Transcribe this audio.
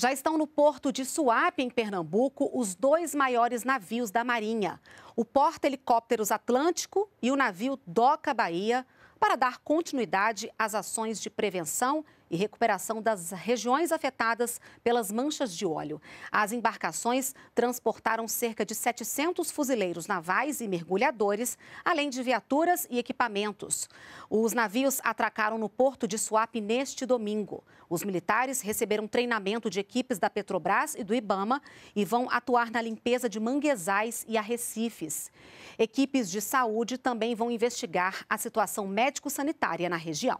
Já estão no porto de Suape, em Pernambuco, os dois maiores navios da Marinha: o porta-helicópteros Atlântico e o navio Doca Bahia, para dar continuidade às ações de prevenção e recuperação das regiões afetadas pelas manchas de óleo. As embarcações transportaram cerca de 700 fuzileiros navais e mergulhadores, além de viaturas e equipamentos. Os navios atracaram no porto de Suape neste domingo. Os militares receberam treinamento de equipes da Petrobras e do Ibama e vão atuar na limpeza de manguezais e arrecifes. Equipes de saúde também vão investigar a situação médico-sanitária na região.